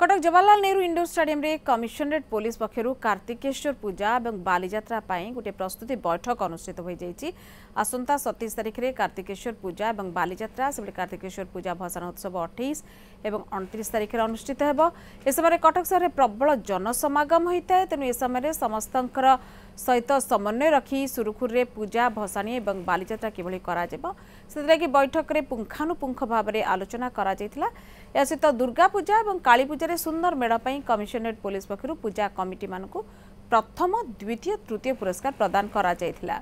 Cuttack Jawaharlal Nehru indoor স্টাডিয়ামে commissionerate police পক্ষ কার্তিকেশ্বর পূজা এবং বালিযাত্রা গোটে প্রস্তুতি বৈঠক অনুষ্ঠিত হয়ে যাই আসন্তা সতেইশ তারিখে কার্তিকেশ্বর পূজা এবং বালিযাত্রা সেপটে কার্তিকেশ্বর পূজা ভসাণ উৎসব অঠেইশ এবং অণত্রিশ তারিখে অনুষ্ঠিত হব এ সময় কটক সহরের প্রবল জনসমাগম হয়ে থাকে তেমন এ সময় সমস্ত सहित समन्वय रकि सुरखु पूजा भसानी ए बालित्रा कि बैठक बैठकले पुङानुपुङ भाव आलोचना दुर्गा पूजा यासहित दुर्गापूजा कालीपूजा सुन्दर मेडप कमिसनरेट पुलिस पक्ष पूजा कमिटी म प्रथम द्वितीय तृतीय पुरस्कार प्रदान गणेश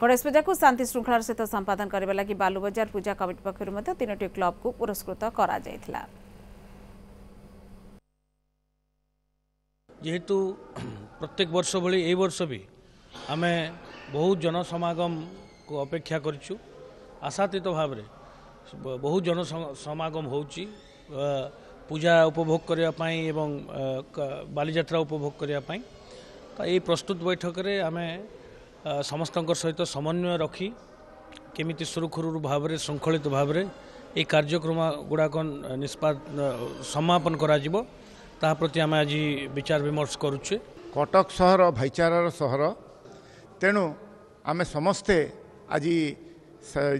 पूजा पूजाको शान्ति संपादन सम्पादन गरेकोलागि बालुबजार पूजा कमिटी पक्ष क्लब को पुरस्कृत जेहेतु ପ୍ରତ୍ୟେକ ବର୍ଷ ଭଳି ଏଇ ବର୍ଷ ବି ଆମେ ବହୁ ଜନସମାଗମକୁ ଅପେକ୍ଷା କରିଛୁ ଆଶାତୀତ ଭାବରେ ବହୁ ଜନସମାଗମ ହେଉଛି ପୂଜା ଉପଭୋଗ କରିବା ପାଇଁ ଏବଂ ବାଲିଯାତ୍ରା ଉପଭୋଗ କରିବା ପାଇଁ ତ ଏଇ ପ୍ରସ୍ତୁତ ବୈଠକରେ ଆମେ ସମସ୍ତଙ୍କ ସହିତ ସମନ୍ୱୟ ରଖି କେମିତି ସୁରୁଖୁରୁ ଭାବରେ ଶୃଙ୍ଖଳିତ ଭାବରେ ଏହି କାର୍ଯ୍ୟକ୍ରମ ଗୁଡ଼ାକ ନିଷ୍ପା ସମାପନ କରାଯିବ ତାହା ପ୍ରତି ଆମେ ଆଜି ବିଚାର ବିମର୍ଶ କରୁଛେ କଟକ ସହର ଭାଇଚାରାର ସହର ତେଣୁ ଆମେ ସମସ୍ତେ ଆଜି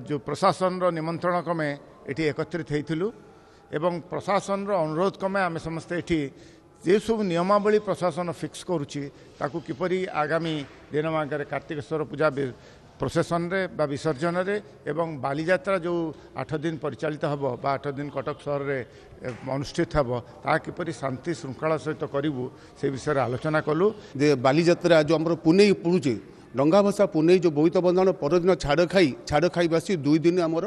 ଯେଉଁ ପ୍ରଶାସନର ନିମନ୍ତ୍ରଣ କ୍ରମେ ଏଠି ଏକତ୍ରିତ ହୋଇଥିଲୁ ଏବଂ ପ୍ରଶାସନର ଅନୁରୋଧ କ୍ରମେ ଆମେ ସମସ୍ତେ ଏଠି ଯେଉଁ ସବୁ ନିୟମାବଳୀ ପ୍ରଶାସନ ଫିକ୍ସ କରୁଛି ତାକୁ କିପରି ଆଗାମୀ ଦିନମାନଙ୍କରେ କାର୍ତ୍ତିକେଶ୍ୱର ପୂଜା প্রোসেসনরে বা বিসর্জনরে এবং বালিযাত্রা যে আঠ দিন পরিচালিত হব বা আঠ দিন কটক সহরের অনুষ্ঠিত হব তা কিপর শান্তি শৃঙ্খলা সহিত করবু সে বিষয়ে আলোচনা কলু যে বালিযাত্রা যে আমার পুনেই পড়ুছে ଡଙ୍ଗା ଭସା ପୁନେଇ ଯେଉଁ ବୋଇତ ବନ୍ଦାଣ ପରଦିନ ଛାଡ଼ ଖାଇ ଛାଡ଼ ଖାଇ ବାସି ଦୁଇ ଦିନ ଆମର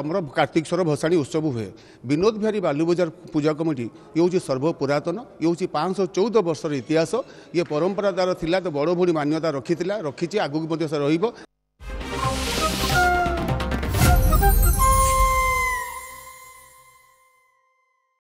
ଆମର କାର୍ତ୍ତିକଶ୍ୱର ଭସାଣି ଉତ୍ସବ ହୁଏ ବିନୋଦ ବିହାରୀ ବାଲୁବଜାର ପୂଜା କମିଟି ଇଏ ହେଉଛି ସର୍ବ ପୁରାତନ ଇଏ ହେଉଛି ପାଞ୍ଚଶହ ଚଉଦ ବର୍ଷର ଇତିହାସ ଇଏ ପରମ୍ପରା ତା'ର ଥିଲା ତ ବଡ଼ ଭଉଣୀ ମାନ୍ୟତା ରଖିଥିଲା ରଖିଛି ଆଗକୁ ମଧ୍ୟ ସେ ରହିବ